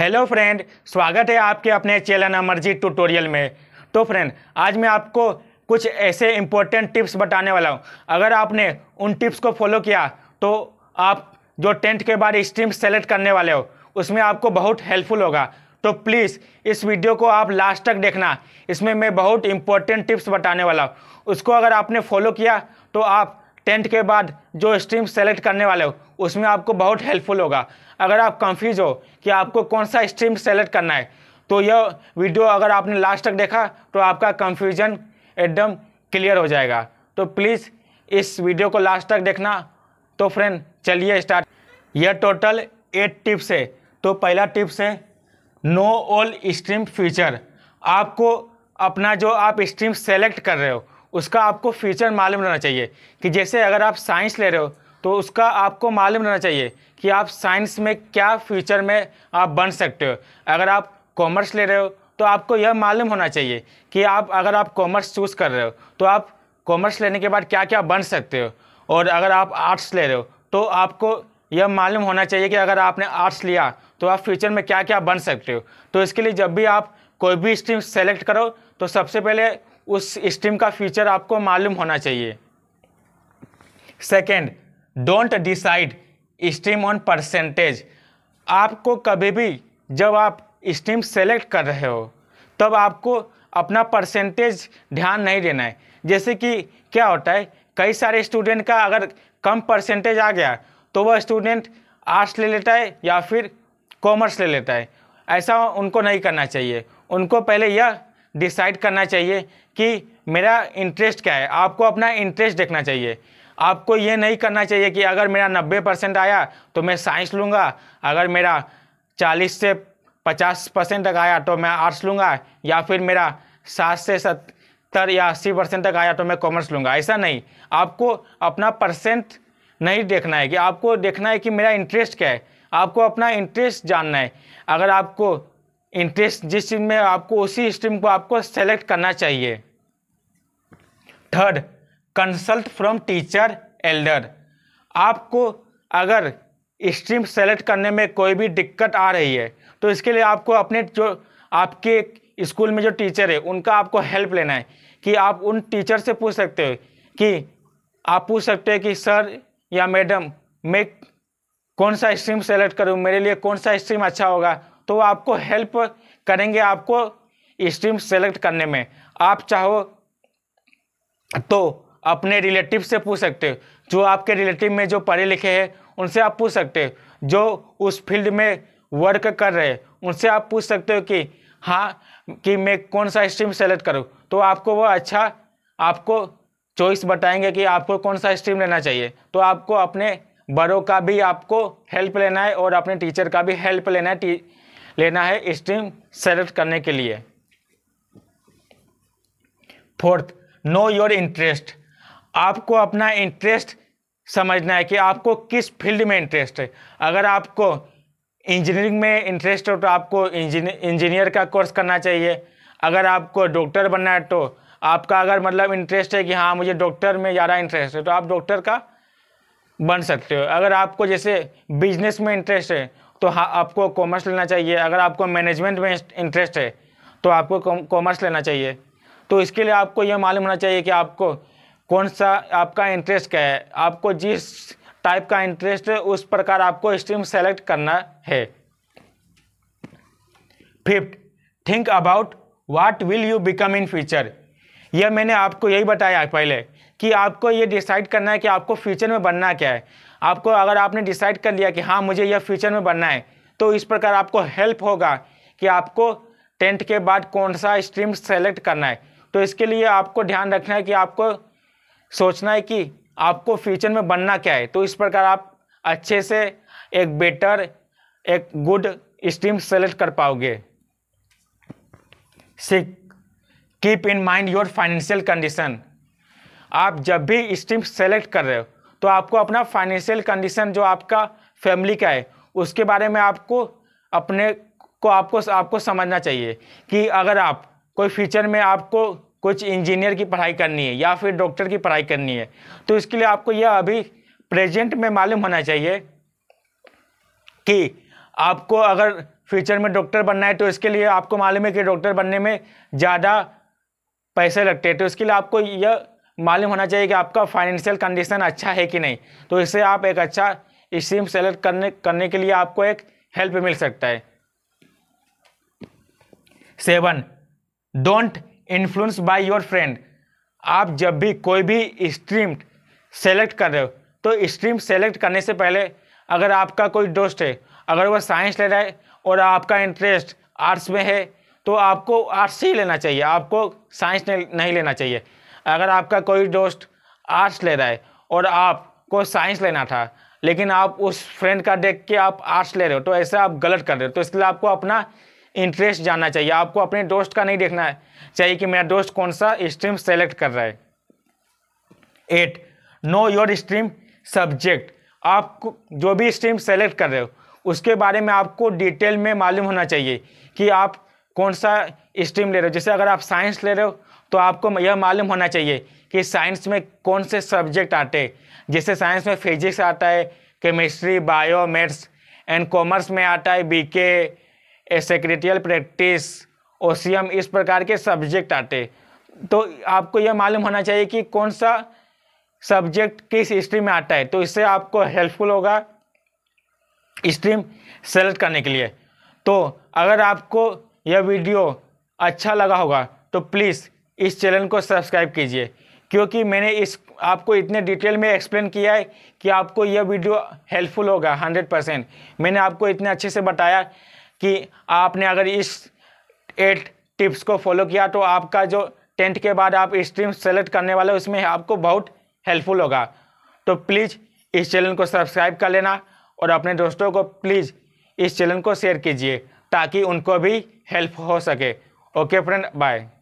hello friend स्वागत है आपके अपने चैनल मर्जी ट्यूटोरियल में तो फ्रेंड आज मैं आपको कुछ ऐसे इम्पोर्टेंट टिप्स बताने वाला हूँ अगर आपने उन टिप्स को फॉलो किया तो आप जो टेंथ के बाद स्ट्रीम सेलेक्ट करने वाले हो उसमें आपको बहुत हेल्पफुल होगा तो प्लीज़ इस वीडियो को आप लास्ट तक देखना इसमें मैं बहुत इंपॉर्टेंट टिप्स बताने वाला हूँ उसको अगर आपने फॉलो किया तो आप टेंथ के बाद जो स्ट्रीम सेलेक्ट करने वाले हो उसमें आपको बहुत हेल्पफुल होगा अगर आप कंफ्यूज हो कि आपको कौन सा स्ट्रीम सेलेक्ट करना है तो यह वीडियो अगर आपने लास्ट तक देखा तो आपका कंफ्यूजन एकदम क्लियर हो जाएगा तो प्लीज़ इस वीडियो को लास्ट तक देखना तो फ्रेंड चलिए स्टार्ट यह टोटल एट टिप्स है तो पहला टिप्स है नो ऑल स्ट्रीम फीचर आपको अपना जो आप स्ट्रीम सेलेक्ट कर रहे हो उसका आपको फ्यूचर मालूम रहना चाहिए कि जैसे अगर आप साइंस ले रहे हो तो उसका आपको मालूम रहना चाहिए कि आप साइंस में क्या फ्यूचर में आप बन सकते हो अगर आप कॉमर्स ले रहे हो तो आपको यह मालूम होना चाहिए कि आप अगर आप कॉमर्स चूज़ कर रहे हो तो आप कॉमर्स लेने के बाद क्या क्या बन सकते हो और अगर आप आर्ट्स ले रहे हो तो आपको यह मालूम होना चाहिए कि अगर आपने आर्ट्स लिया तो आप फ्यूचर में क्या क्या बन सकते हो तो इसके लिए जब भी आप कोई भी स्ट्रीम सेलेक्ट करो तो सबसे पहले उस स्ट्रीम का फ्यूचर आपको मालूम होना चाहिए second don't decide stream on percentage आपको कभी भी जब आप स्ट्रीम सेलेक्ट कर रहे हो तब आपको अपना परसेंटेज ध्यान नहीं देना है जैसे कि क्या होता है कई सारे स्टूडेंट का अगर कम परसेंटेज आ गया तो वह स्टूडेंट आर्ट्स ले लेता है या फिर कॉमर्स ले लेता है ऐसा उनको नहीं करना चाहिए उनको पहले यह डिसाइड करना चाहिए कि मेरा इंटरेस्ट क्या है आपको अपना इंटरेस्ट देखना चाहिए आपको ये नहीं करना चाहिए कि अगर मेरा नब्बे परसेंट आया तो मैं साइंस लूँगा अगर मेरा चालीस से पचास परसेंट तक आया तो मैं आर्ट्स लूँगा या फिर मेरा सात से सत्तर या अस्सी परसेंट तक आया तो मैं कॉमर्स लूँगा ऐसा नहीं आपको अपना परसेंट नहीं देखना है कि आपको देखना है कि मेरा इंटरेस्ट क्या है आपको अपना इंटरेस्ट जानना है अगर आपको इंटरेस्ट जिस चीज़ में आपको उसी स्ट्रीम को आपको सेलेक्ट करना चाहिए third consult from teacher elder आपको अगर स्ट्रीम सेलेक्ट करने में कोई भी दिक्कत आ रही है तो इसके लिए आपको अपने जो आपके स्कूल में जो टीचर है उनका आपको हेल्प लेना है कि आप उन टीचर से पूछ सकते हो कि आप पूछ सकते हैं कि सर या मैडम मैं कौन सा स्ट्रीम सेलेक्ट करूं मेरे लिए कौन सा स्ट्रीम अच्छा होगा तो आपको हेल्प करेंगे आपको स्ट्रीम सेलेक्ट करने में आप चाहो तो अपने रिलेटिव से पूछ सकते हो जो आपके रिलेटिव में जो पढ़े लिखे हैं उनसे आप पूछ सकते हो जो उस फील्ड में वर्क कर रहे हैं उनसे आप पूछ सकते हो कि हाँ कि मैं कौन सा स्ट्रीम सेलेक्ट करूँ तो आपको वो अच्छा आपको चॉइस बताएंगे कि आपको कौन सा स्ट्रीम लेना चाहिए तो आपको अपने बड़ों का भी आपको हेल्प लेना है और अपने टीचर का भी हेल्प लेना है लेना है स्ट्रीम सेलेक्ट करने के लिए फोर्थ नो योर इंटरेस्ट आपको अपना इंटरेस्ट समझना है कि आपको किस फील्ड में इंटरेस्ट है अगर आपको इंजीनियरिंग में इंटरेस्ट हो तो आपको इंजीनियर का कोर्स करना चाहिए अगर आपको डॉक्टर बनना है तो आपका अगर मतलब इंटरेस्ट है कि हाँ मुझे डॉक्टर में ज़्यादा इंटरेस्ट है तो आप डॉक्टर का बन सकते हो अगर आपको जैसे बिजनेस में इंटरेस्ट है तो हाँ आपको कॉमर्स लेना चाहिए अगर आपको मैनेजमेंट में इंटरेस्ट है तो आपको कॉमर्स लेना चाहिए तो इसके लिए आपको यह मालूम होना चाहिए कि आपको कौन सा आपका इंटरेस्ट क्या है आपको जिस टाइप का इंटरेस्ट है उस प्रकार आपको स्ट्रीम सेलेक्ट करना है fifth think about what will you become in future यह मैंने आपको यही बताया पहले कि आपको ये डिसाइड करना है कि आपको फ्यूचर में बनना क्या है आपको अगर आपने डिसाइड कर लिया कि हाँ मुझे यह फ्यूचर में बनना है तो इस प्रकार आपको हेल्प होगा कि आपको टेंथ के बाद कौन सा स्ट्रीम सेलेक्ट करना है तो इसके लिए आपको ध्यान रखना है कि आपको सोचना है कि आपको फ्यूचर में बनना क्या है तो इस प्रकार आप अच्छे से एक बेटर एक गुड स्ट्रीम सेलेक्ट कर पाओगे six keep in mind your financial condition आप जब भी स्ट्रीम सेलेक्ट कर रहे हो तो आपको अपना फाइनेंशियल कंडीशन जो आपका फैमिली का है उसके बारे में आपको अपने को आपको आपको समझना चाहिए कि अगर आप कोई फ्यूचर में आपको कुछ इंजीनियर की पढ़ाई करनी है या फिर डॉक्टर की पढ़ाई करनी है तो इसके लिए आपको यह अभी प्रेजेंट में मालूम होना चाहिए कि आपको अगर फ्यूचर में डॉक्टर बनना है तो इसके लिए आपको मालूम है कि डॉक्टर बनने में ज़्यादा पैसे लगते हैं तो इसके लिए आपको यह मालूम होना चाहिए कि आपका फाइनेंशियल कंडीशन अच्छा है कि नहीं तो इससे आप एक अच्छा स्ट्रीम सेलेक्ट करने करने के लिए आपको एक हेल्प मिल सकता है seven don't influence by your friend आप जब भी कोई भी स्ट्रीम सेलेक्ट कर रहे हो तो स्ट्रीम सेलेक्ट करने से पहले अगर आपका कोई दोस्त है अगर वह साइंस ले रहा है और आपका इंटरेस्ट आर्ट्स में है तो आपको आर्ट्स ही लेना चाहिए आपको साइंस नहीं लेना चाहिए अगर आपका कोई दोस्त आर्ट्स ले रहा है और आपको साइंस लेना था लेकिन आप उस फ्रेंड का देख के आप आर्ट्स ले रहे हो तो ऐसे आप गलत कर रहे हो तो इसलिए आपको अपना इंटरेस्ट जानना चाहिए आपको अपने दोस्त का नहीं देखना है चाहिए कि मेरा दोस्त कौन सा स्ट्रीम सेलेक्ट कर रहा है eight know your stream subject आप जो भी स्ट्रीम सेलेक्ट कर रहे हो उसके बारे में आपको डिटेल में मालूम होना चाहिए कि आप कौन सा स्ट्रीम ले रहे हो जैसे अगर आप साइंस ले रहे हो तो आपको यह मालूम होना चाहिए कि साइंस में कौन से सब्जेक्ट आते हैं जैसे साइंस में फिजिक्स आता है chemistry bio maths and commerce में आता है बीके सेक्रेटियल प्रैक्टिस ओ इस प्रकार के सब्जेक्ट आते तो आपको यह मालूम होना चाहिए कि कौन सा सब्जेक्ट किस स्ट्रीम में आता है तो इससे आपको हेल्पफुल होगा स्ट्रीम सेलेक्ट करने के लिए तो अगर आपको यह वीडियो अच्छा लगा होगा तो प्लीज़ इस चैनल को सब्सक्राइब कीजिए क्योंकि मैंने इस आपको इतने डिटेल में एक्सप्लेन किया है कि आपको यह वीडियो हेल्पफुल होगा 100 परसेंट मैंने आपको इतने अच्छे से बताया कि आपने अगर इस एट टिप्स को फॉलो किया तो आपका जो टेंथ के बाद आप स्ट्रीम सेलेक्ट करने वाले उसमें आपको बहुत हेल्पफुल होगा तो प्लीज़ इस चैनल को सब्सक्राइब कर लेना और अपने दोस्तों को प्लीज़ इस चैनल को शेयर कीजिए ताकि उनको भी हेल्प हो सके ओके फ्रेंड बाय